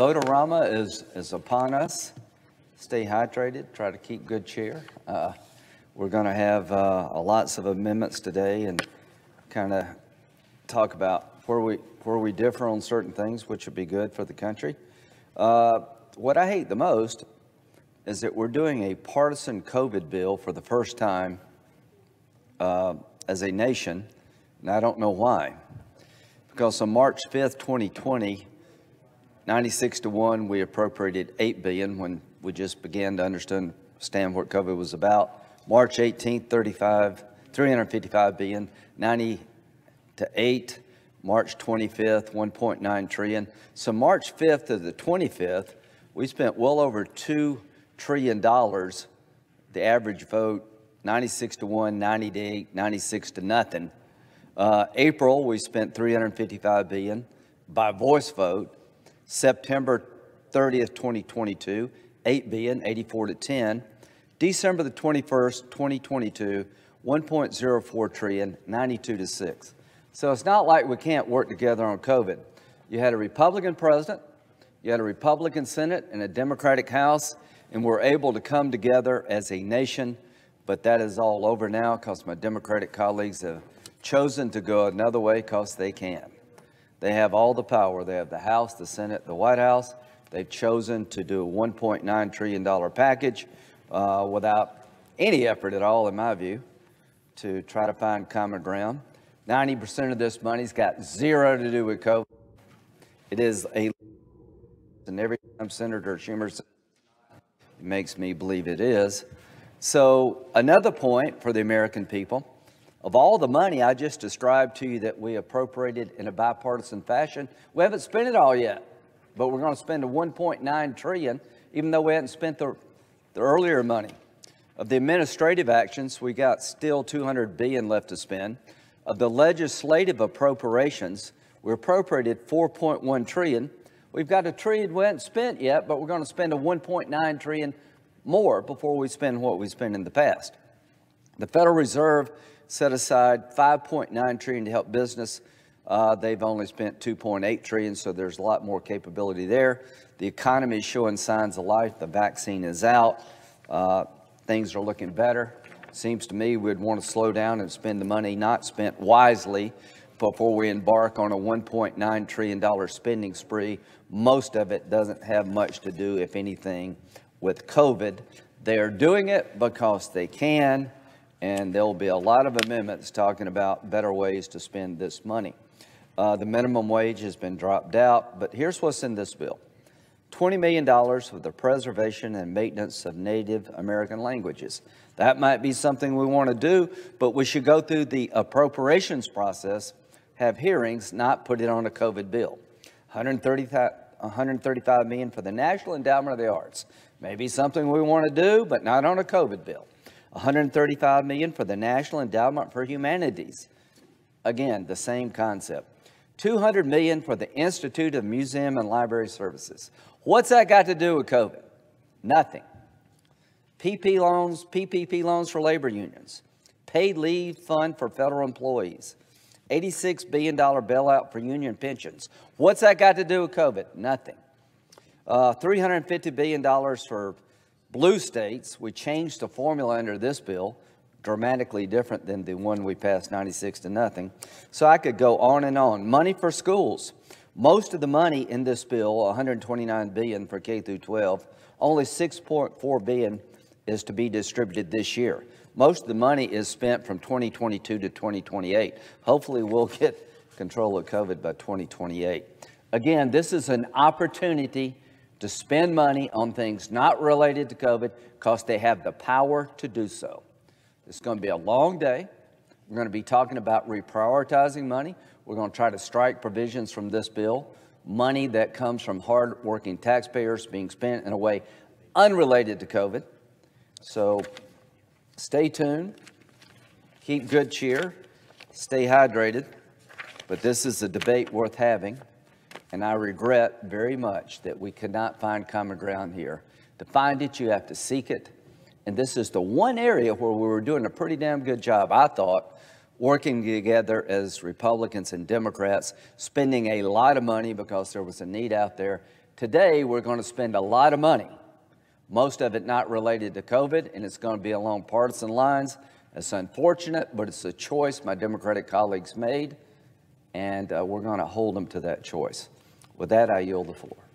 Votorama is, is upon us. Stay hydrated, try to keep good cheer. Uh, we're going to have uh, lots of amendments today and kind of talk about where we, where we differ on certain things, which would be good for the country. Uh, what I hate the most is that we're doing a partisan COVID bill for the first time uh, as a nation, and I don't know why. Because on March 5th, 2020, 96 to 1, we appropriated 8 billion when we just began to understand what COVID was about. March 18th, 35, 355 billion, 90 to 8, March 25th, 1.9 trillion. So March 5th to the 25th, we spent well over $2 trillion. The average vote, 96 to 1, 90 to 8, 96 to nothing. Uh, April, we spent 355 billion by voice vote. September 30th, 2022, 8 billion, 84 to 10. December the 21st, 2022, 1.04 trillion, 92 to 6. So it's not like we can't work together on COVID. You had a Republican president, you had a Republican Senate, and a Democratic House, and we're able to come together as a nation. But that is all over now because my Democratic colleagues have chosen to go another way because they can. They have all the power. They have the House, the Senate, the White House. They've chosen to do a $1.9 trillion package uh, without any effort at all, in my view, to try to find common ground. 90% of this money's got zero to do with COVID. It is a, and every time Senator Schumer says, it makes me believe it is. So another point for the American people, of all the money I just described to you that we appropriated in a bipartisan fashion, we haven't spent it all yet. But we're going to spend a 1.9 trillion, even though we hadn't spent the, the earlier money. Of the administrative actions, we got still 200 billion left to spend. Of the legislative appropriations, we appropriated 4.1 trillion. We've got a trillion we haven't spent yet, but we're going to spend a 1.9 trillion more before we spend what we spent in the past. The Federal Reserve set aside 5.9 trillion to help business. Uh, they've only spent 2.8 trillion, so there's a lot more capability there. The economy is showing signs of life. The vaccine is out. Uh, things are looking better. Seems to me we'd want to slow down and spend the money not spent wisely before we embark on a $1.9 trillion spending spree. Most of it doesn't have much to do, if anything, with COVID. They're doing it because they can and there'll be a lot of amendments talking about better ways to spend this money. Uh, the minimum wage has been dropped out, but here's what's in this bill. $20 million for the preservation and maintenance of Native American languages. That might be something we want to do, but we should go through the appropriations process, have hearings, not put it on a COVID bill. 135, 135 million for the National Endowment of the Arts. Maybe something we want to do, but not on a COVID bill. 135 million for the National Endowment for Humanities. Again, the same concept. 200 million for the Institute of Museum and Library Services. What's that got to do with COVID? Nothing. PP loans, PPP loans for labor unions, paid leave fund for federal employees, $86 billion bailout for union pensions. What's that got to do with COVID? Nothing. Uh, $350 billion for Blue states, we changed the formula under this bill, dramatically different than the one we passed 96 to nothing. So I could go on and on. Money for schools. Most of the money in this bill, 129 billion for K through 12, only 6.4 billion is to be distributed this year. Most of the money is spent from 2022 to 2028. Hopefully we'll get control of COVID by 2028. Again, this is an opportunity to spend money on things not related to COVID because they have the power to do so. It's going to be a long day. We're going to be talking about reprioritizing money. We're going to try to strike provisions from this bill, money that comes from hardworking taxpayers being spent in a way unrelated to COVID. So stay tuned, keep good cheer, stay hydrated. But this is a debate worth having and I regret very much that we could not find common ground here. To find it, you have to seek it. And this is the one area where we were doing a pretty damn good job, I thought, working together as Republicans and Democrats, spending a lot of money because there was a need out there. Today, we're going to spend a lot of money, most of it not related to COVID, and it's going to be along partisan lines. It's unfortunate, but it's a choice my Democratic colleagues made, and uh, we're going to hold them to that choice. With that, I yield the floor.